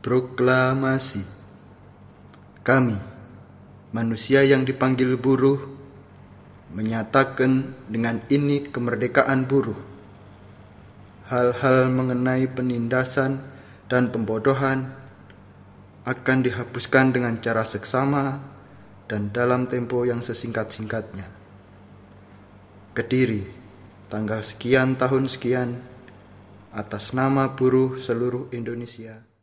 Proklamasi Kami, manusia yang dipanggil buruh, menyatakan dengan ini kemerdekaan buruh. Hal-hal mengenai penindasan dan pembodohan akan dihapuskan dengan cara seksama dan dalam tempo yang sesingkat-singkatnya. Kediri, tanggal sekian tahun sekian, atas nama buruh seluruh Indonesia.